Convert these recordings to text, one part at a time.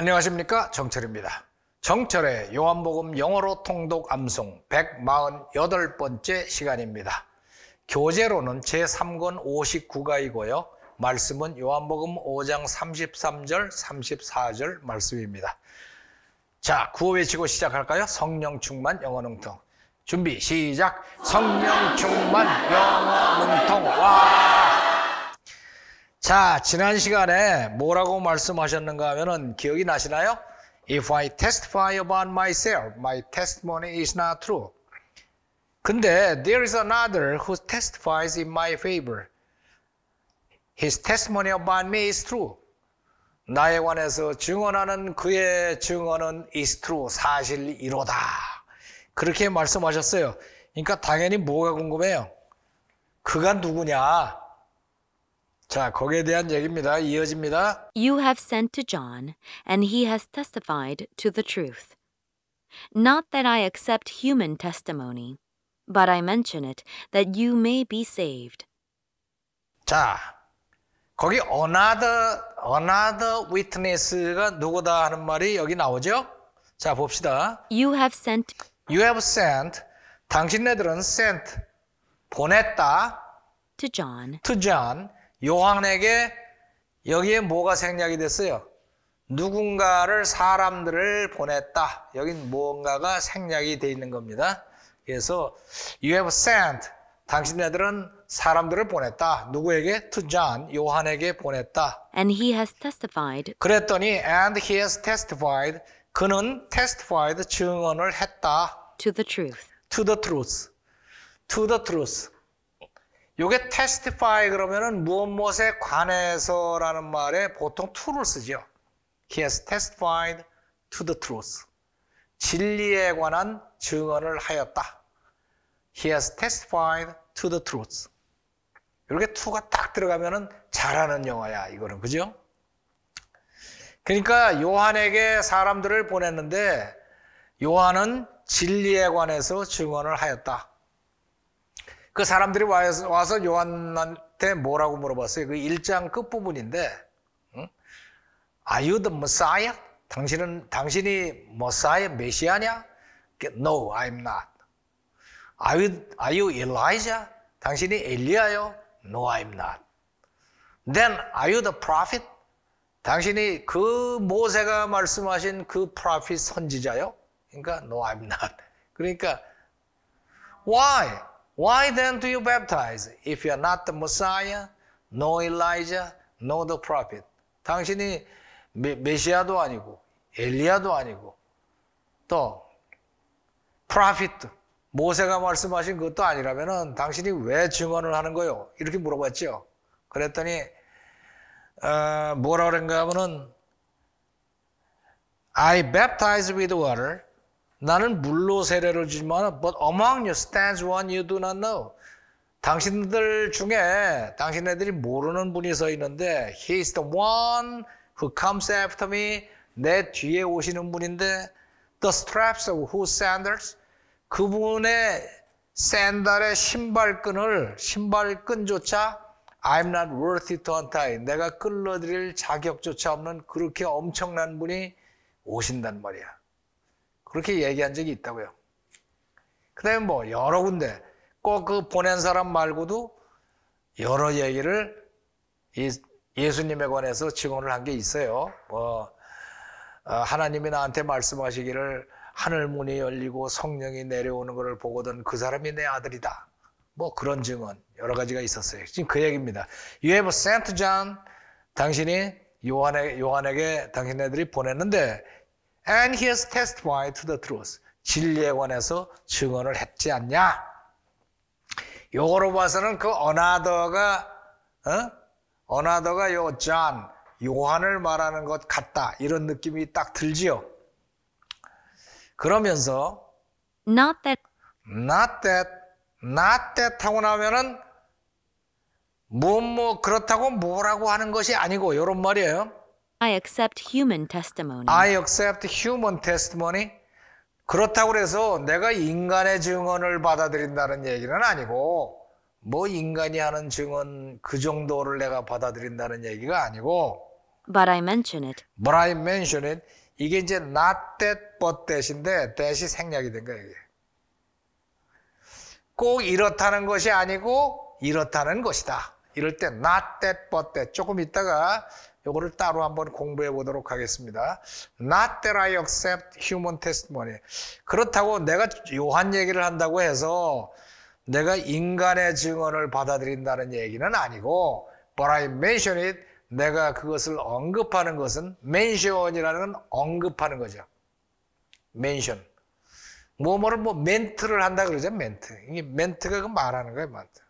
안녕하십니까 정철입니다. 정철의 요한복음 영어로 통독 암송 148번째 시간입니다. 교재로는 제3권 59가이고요. 말씀은 요한복음 5장 33절 34절 말씀입니다. 자, 구호 외치고 시작할까요? 성령 충만 영어 능통. 준비 시작. 성령 충만 영어 능통. 와! 자, 지난 시간에 뭐라고 말씀하셨는가 하면은 기억이 나시나요? If I testify about myself, my testimony is not true. 근데 there is another who testifies in my favor. His testimony about me is true. 나에 관해서 증언하는 그의 증언은 is true, 사실이로다. 그렇게 말씀하셨어요. 그러니까 당연히 뭐가 궁금해요? 그가 누구냐? 자, 거기에 대한 얘기입니다. 이어집니다. You have sent to John, and he has testified to the truth. Not that I accept human testimony, but I mention it that you may be saved. 자, 거기 another another witness가 누구다 하는 말이 여기 나오죠? 자, 봅시다. You have sent You have sent 당신네들은 sent 보냈다 to John. to John 요한에게 여기에 뭐가 생략이 됐어요? 누군가를 사람들을 보냈다. 여긴 무언가가 생략이 돼 있는 겁니다. 그래서 you have sent 당신네들은 사람들을 보냈다. 누구에게? To John, 요한에게 보냈다. And he has testified. 그랬더니 and he has testified. 그는 testified 증언을 했다. To the truth. To the truth. To the truth. 요게 testify 그러면은 무엇 무엇에 관해서라는 말에 보통 to를 쓰죠. He has testified to the truth. 진리에 관한 증언을 하였다. He has testified to the truth. 이렇게 to가 딱 들어가면은 잘하는 영화야 이거는 그죠? 그러니까 요한에게 사람들을 보냈는데 요한은 진리에 관해서 증언을 하였다. 그 사람들이 와서 요한한테 뭐라고 물어봤어요? 그 1장 끝부분인데, 응? Are you the Messiah? 당신은, 당신이 머사야, 메시아냐? No, I'm not. Are you, are you Elijah? 당신이 엘리야요? No, I'm not. Then, are you the prophet? 당신이 그 모세가 말씀하신 그 prophet 선지자요? 그러니까, no, I'm not. 그러니까, why? Why then do you baptize if you are not the Messiah, no Elijah, no the prophet? 당신이 메, 시아도 아니고 엘리야도 아니고 또 prophet 모세가 말씀하신 것도 아니라면은 당신이 왜 증언을 하는 거요? 이렇게 물어봤죠. 그랬더니 어, 뭐라 그런가 하면은 I baptize with water 나는 물로 세례를 주지만 but among you stands one you do not know. 당신들 중에 당신네들이 모르는 분이 서 있는데 he is the one who comes after me. 내 뒤에 오시는 분인데 the straps of whose sandals 그분의 샌들의 신발끈을 신발끈조차 I'm not worthy to untie. 내가 끌어들일 자격조차 없는 그렇게 엄청난 분이 오신단 말이야. 그렇게 얘기한 적이 있다고요. 그 다음에 뭐 여러 군데 꼭 그 보낸 사람 말고도 여러 얘기를 예수님에 관해서 증언을 한 게 있어요. 뭐 어, 하나님이 나한테 말씀하시기를 하늘 문이 열리고 성령이 내려오는 것을 보거든 그 사람이 내 아들이다. 뭐 그런 증언 여러 가지가 있었어요. 지금 그 얘기입니다. You have sent John. 당신이 요한에, 요한에게 당신네들이 보냈는데 And he has testified to the truth. 진리에 관해서 증언을 했지 않냐? 요거로 봐서는 그 어나더가 어? 어나더가 요 존, 요한을 말하는 것 같다. 이런 느낌이 딱 들지요. 그러면서 not that not that not that 하고 나면은 뭐뭐 뭐 그렇다고 뭐라고 하는 것이 아니고 요런 말이에요. I accept human testimony. I accept human testimony. 그렇다고 해서 내가 인간의 증언을 받아들인다는 얘기는 아니고 뭐 인간이 하는 증언 그 정도를 내가 받아들인다는 얘기가 아니고 But I mention it. But I mention it. 이게 이제 not that but that인데 that이 생략이 된 거예요. 이게. 꼭 이렇다는 것이 아니고 이렇다는 것이다. 이럴 때 not that but that 조금 있다가 요거를 따로 한번 공부해 보도록 하겠습니다. Not that I accept human testimony. 그렇다고 내가 요한 얘기를 한다고 해서 내가 인간의 증언을 받아들인다는 얘기는 아니고 but I mention it 내가 그것을 언급하는 것은 mention이라는 언급하는 거죠. mention. 뭐뭐를 뭐 멘트를 한다 그러죠, 멘트. 이게 멘트가 그 말하는 거예요, 멘트.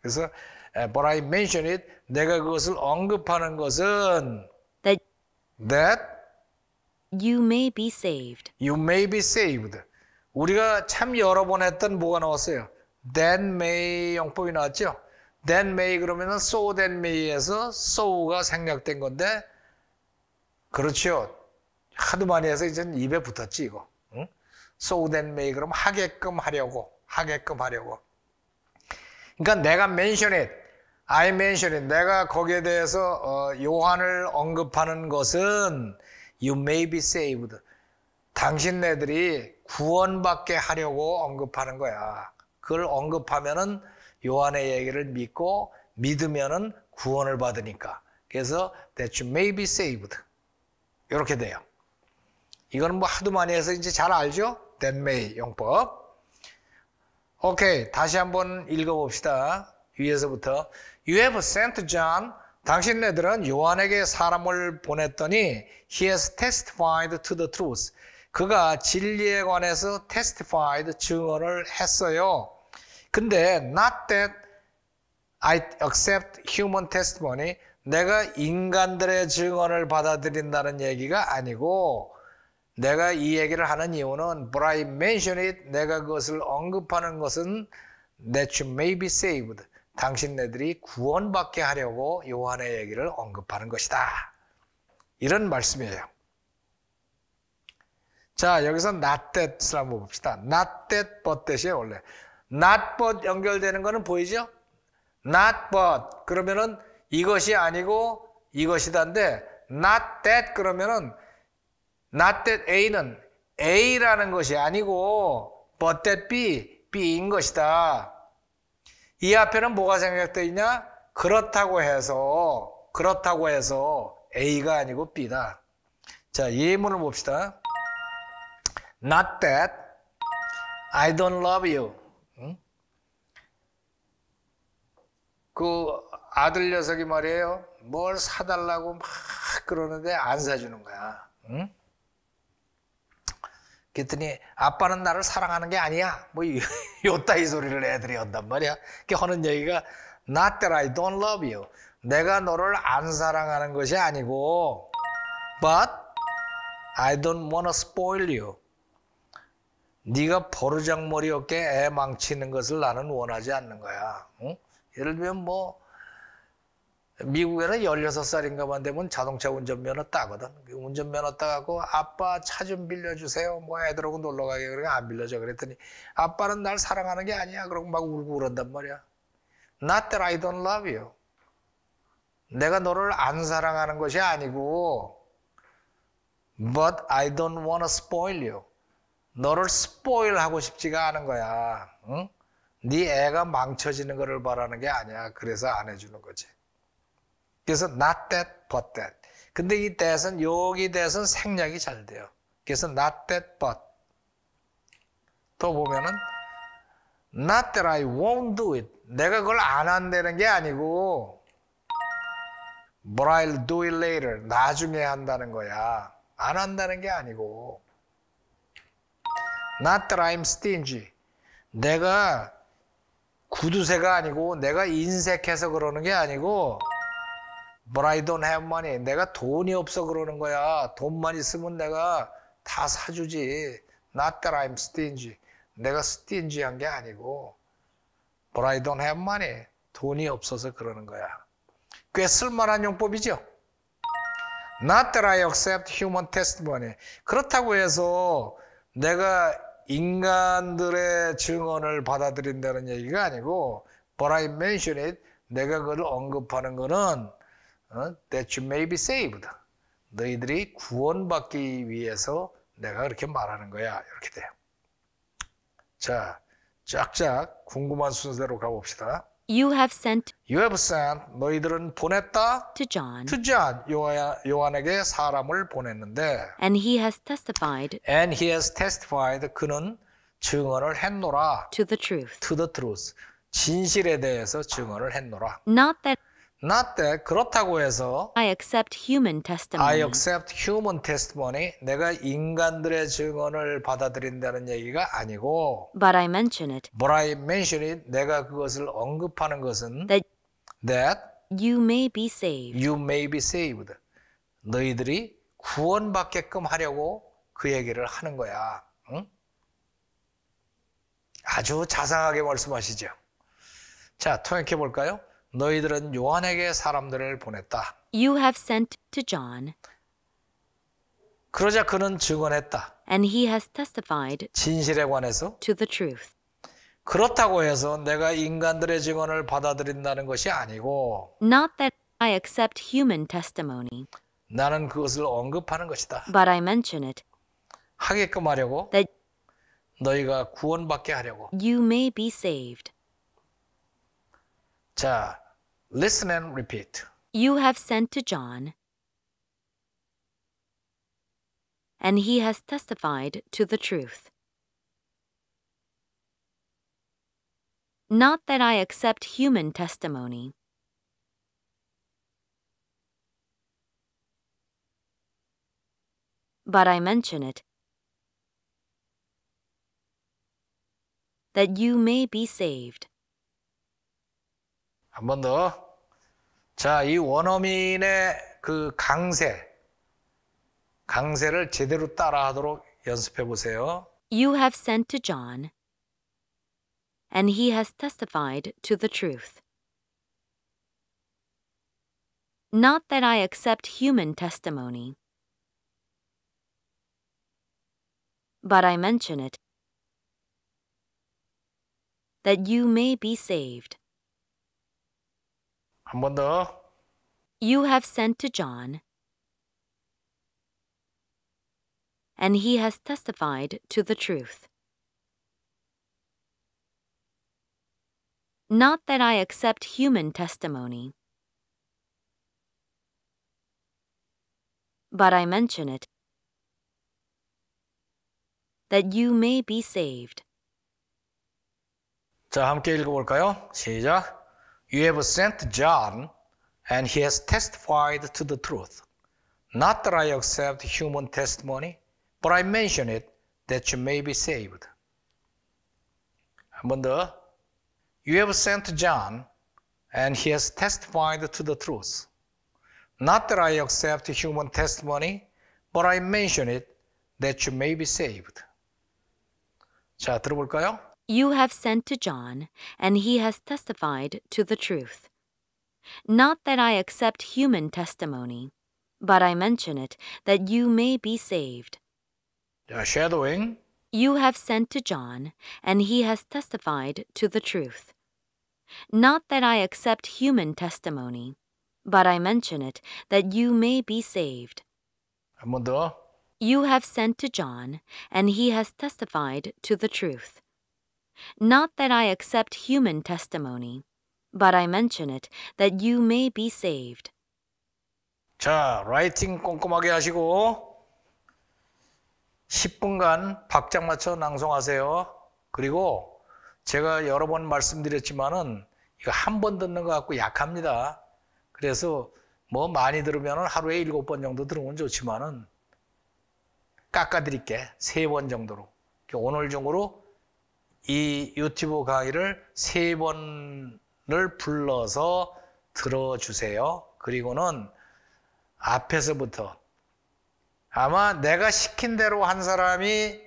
그래서 But I mention it. 내가 그것을 언급하는 것은 that, that you may be saved. You may be saved. 우리가 참 여러 번 했던 뭐가 나왔어요? That may 용법이 나왔죠. That may 그러면은 so that may에서 so가 생략된 건데 그렇죠. 하도 많이 해서 이제 입에 붙었지 이거. 응? So that may 그럼 하게끔 하려고 하게끔 하려고. 그러니까 내가 mention it, I mention it. 내가 거기에 대해서 어, 요한을 언급하는 것은 you may be saved. 당신네들이 구원받게 하려고 언급하는 거야. 그걸 언급하면은 요한의 얘기를 믿고 믿으면은 구원을 받으니까. 그래서 that you may be saved. 이렇게 돼요. 이건 뭐 하도 많이 해서 이제 잘 알죠? that may 용법. 오케이. 다시 한번 읽어봅시다. 위에서부터. You have sent John. 당신네들은 요한에게 사람을 보냈더니 he has testified to the truth. 그가 진리에 관해서 testified 증언을 했어요. 근데 not that I accept human testimony. 내가 인간들의 증언을 받아들인다는 얘기가 아니고 내가 이 얘기를 하는 이유는 but I mention it 내가 그것을 언급하는 것은 that you may be saved 당신네들이 구원받게 하려고 요한의 얘기를 언급하는 것이다. 이런 말씀이에요. 자, 여기서 not that을 한번 봅시다. not that but that이에요, 원래. not but 연결되는 것은 보이죠? not but 그러면은 이것이 아니고 이것이다인데 not that 그러면은 Not that A는 A라는 것이 아니고 but that B, B인 것이다. 이 앞에는 뭐가 생략되어 있냐? 그렇다고 해서 그렇다고 해서 A가 아니고 B다. 자, 예문을 봅시다. Not that I don't love you. 응? 그 아들 녀석이 말이에요. 뭘 사달라고 막 그러는데 안 사주는 거야. 응? 그랬더니 아빠는 나를 사랑하는 게 아니야. 뭐 요따이 소리를 애들이 한단 말이야. 그 하는 얘기가 Not that I don't love you. 내가 너를 안 사랑하는 것이 아니고 But I don't wanna spoil you. 네가 버르장머리 없게 애 망치는 것을 나는 원하지 않는 거야. 응? 예를 들면 뭐 미국에는 16살인가만 뭐 되면 자동차 운전면허 따거든. 그 운전면허 따갖고 아빠 차 좀 빌려주세요. 뭐 애들하고 놀러 가게. 그러니까 안 빌려줘. 그랬더니 아빠는 날 사랑하는 게 아니야. 그러고 막 울고 그런단 말이야. Not that I don't love you. 내가 너를 안 사랑하는 것이 아니고 But I don't want to spoil you. 너를 스포일 하고 싶지가 않은 거야. 응? 네 애가 망쳐지는 거를 바라는 게 아니야. 그래서 안 해주는 거지. 그래서 not that, but that. 근데 이 that은 여기 that은 생략이 잘 돼요. 그래서 not that, but. 또 보면은 not that I won't do it. 내가 그걸 안 한다는 게 아니고 but I'll do it later. 나중에 한다는 거야. 안 한다는 게 아니고 not that I'm stingy. 내가 구두쇠가 아니고 내가 인색해서 그러는 게 아니고 But I don't have money. 내가 돈이 없어 그러는 거야. 돈만 있으면 내가 다 사주지. Not that I'm stingy. 내가 stingy한 게 아니고. But I don't have money. 돈이 없어서 그러는 거야. 꽤 쓸만한 용법이죠? Not that I accept human testimony. 그렇다고 해서 내가 인간들의 증언을 받아들인다는 얘기가 아니고, but I mention it. 내가 그걸 언급하는 거는 that you may be saved. 너희들이 구원받기 위해서 내가 그렇게 말하는 거야. 이렇게 돼요. 자, 쫙쫙 궁금한 순서대로 가봅시다. You have sent. You have sent. 너희들은 보냈다. To John. To John. 요한, 요한에게 사람을 보냈는데. And he has testified. And he has testified. 그는 증언을 했노라. To the truth. To the truth. 진실에 대해서 증언을 했노라. Not that Not that 그렇다고 해서 I accept human testimony. I accept human testimony. 내가 인간들의 증언을 받아들인다는 얘기가 아니고 But I mention it. But I mention it. 내가 그것을 언급하는 것은 That, that you may be saved. you may be saved. 너희들이 구원받게끔 하려고 그 얘기를 하는 거야. 응? 아주 자상하게 말씀하시죠. 자, 통역해 볼까요? 너희들은 요한에게 사람들을 보냈다. You have sent to John. 그러자 그는 증언했다. And he has testified 진실에 관해서 to the truth. 그렇다고 해서 내가 인간들의 증언을 받아들인다는 것이 아니고 Not that I accept human testimony. 나는 그것을 언급하는 것이다. But I mention it. 하게끔 하려고 that 너희가 구원받게 하려고 You may be saved. 자, uh, listen and repeat. You have sent to John, and he has testified to the truth. Not that I accept human testimony. But I mention it that you may be saved. 더. 자, 이 원어민의 그 강세, 강세를 제대로 따라하도록 연습해 보세요. You have sent to John, and he has testified to the truth. Not that I accept human testimony, but I mention it that you may be saved. 한 더. You have sent to John, and he has testified to the truth. Not that I accept human testimony, but I mention it that you may be saved. 자, 함께 읽어볼까요? 시작. You have sent John, and he has testified to the truth. Not that I accept human testimony, but I mention it that you may be saved. 한 더. You have sent John, and he has testified to the truth. Not that I accept human testimony, but I mention it that you may be saved. 자, 들어볼까요? You have sent to John, and he has testified to the truth. Not that I accept human testimony, but I mention it that you may be saved. The shadowing? You have sent to John, and he has testified to the truth. Not that I accept human testimony, but I mention it that you may be saved. You have sent to John, and he has testified to the truth. Not that I accept human testimony, but I mention it that you may be saved. 자, 라이팅 꼼꼼하게 하시고 10분간 박장 맞춰 낭송하세요. 그리고 제가 여러 번 말씀드렸지만은 이거 한 번 듣는 것 같고 약합니다. 그래서 뭐 많이 들으면 하루에 일곱 번 정도 들으면 좋지만은 깎아드릴게. 세 번 정도로. 오늘 중으로 이 유튜브 강의를 세 번을 불러서 들어주세요. 그리고는 앞에서부터 아마 내가 시킨 대로 한 사람이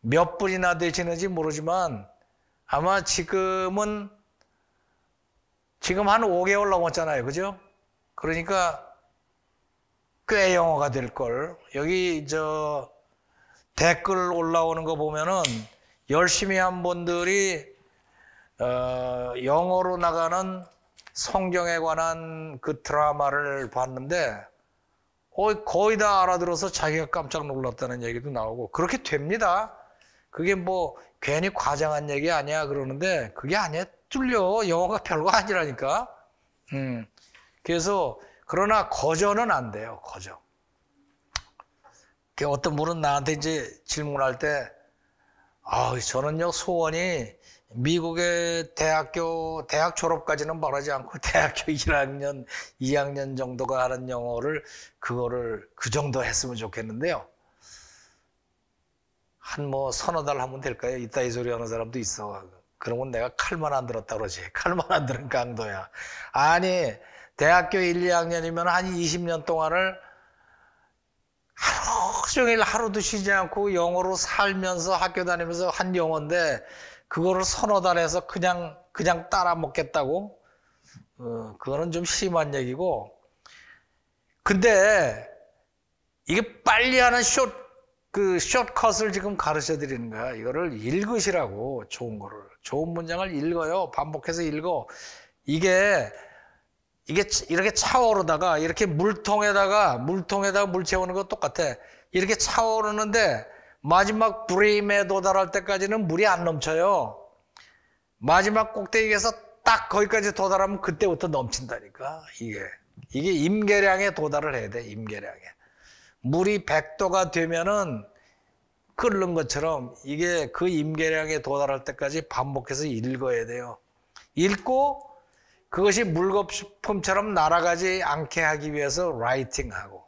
몇 분이나 되시는지 모르지만 아마 지금은 지금 한 5개월 넘었잖아요. 그죠? 그러니까 꽤 영어가 될 걸. 여기 저 댓글 올라오는 거 보면은 열심히 한 분들이 어, 영어로 나가는 성경에 관한 그 드라마를 봤는데 거의 다 알아들어서 자기가 깜짝 놀랐다는 얘기도 나오고 그렇게 됩니다. 그게 뭐 괜히 과장한 얘기 아니야 그러는데 그게 아니야 뚫려 영어가 별거 아니라니까. 음. 그래서 그러나 거절은 안 돼요 거절. 그 어떤 분은 나한테 이제 질문할 때 아, 저는요 소원이 미국의 대학교 대학 졸업까지는 바라지 않고 대학교 1학년, 2학년 정도가 하는 영어를 그거를 그 정도 했으면 좋겠는데요. 한 뭐 서너 달 하면 될까요? 이따 이 소리 하는 사람도 있어. 그러면 내가 칼만 안 들었다 그러지. 칼만 안 들은 강도야. 아니 대학교 1, 2학년이면 한 20년 동안을 하루 종일 하루도 쉬지 않고 영어로 살면서 학교 다니면서 한 영어인데 그거를 서너 달에서 그냥 그냥 따라 먹겠다고 어, 그거는 좀 심한 얘기고 근데 이게 빨리 하는 숏, 그 숏컷을 지금 가르쳐 드리는 거야. 이거를 읽으시라고 좋은 거를 좋은 문장을 읽어요. 반복해서 읽어. 이게 이게 이렇게 차오르다가 이렇게 물통에다가 물통에다가 물 채우는 것 똑같아. 이렇게 차오르는데 마지막 브레임에 도달할 때까지는 물이 안 넘쳐요. 마지막 꼭대기에서 딱 거기까지 도달하면 그때부터 넘친다니까 이게 이게 임계량에 도달을 해야 돼 임계량에 물이 100도가 되면은 끓는 것처럼 이게 그 임계량에 도달할 때까지 반복해서 읽어야 돼요 읽고 그것이 물거품처럼 날아가지 않게 하기 위해서 라이팅하고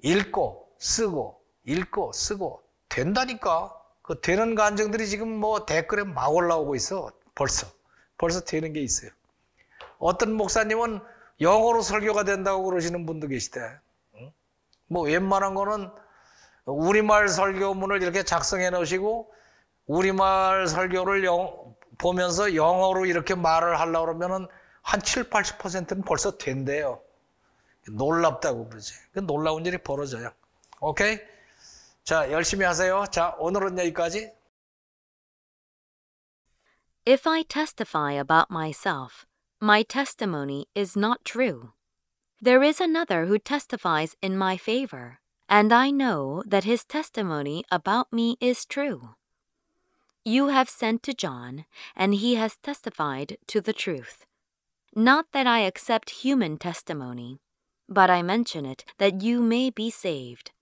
읽고 쓰고 읽고 쓰고 된다니까 그 되는 간증들이 지금 뭐 댓글에 막 올라오고 있어 벌써 벌써 되는 게 있어요 어떤 목사님은 영어로 설교가 된다고 그러시는 분도 계시대 뭐 웬만한 거는 우리말 설교문을 이렇게 작성해 놓으시고 우리말 설교를 영, 보면서 영어로 이렇게 말을 하려고 그러면은 한 7, 80%는 벌써 된대요. 놀랍다고 그러지. 그 놀라운 일이 벌어져요. 오케이? 자, 열심히 하세요. 자, 오늘은 여기까지. If I testify about myself, my testimony is not true. There is another who testifies in my favor, and I know that his testimony about me is true. you have sent to John, and he has testified to the truth. Not that I accept human testimony, but I mention it that you may be saved.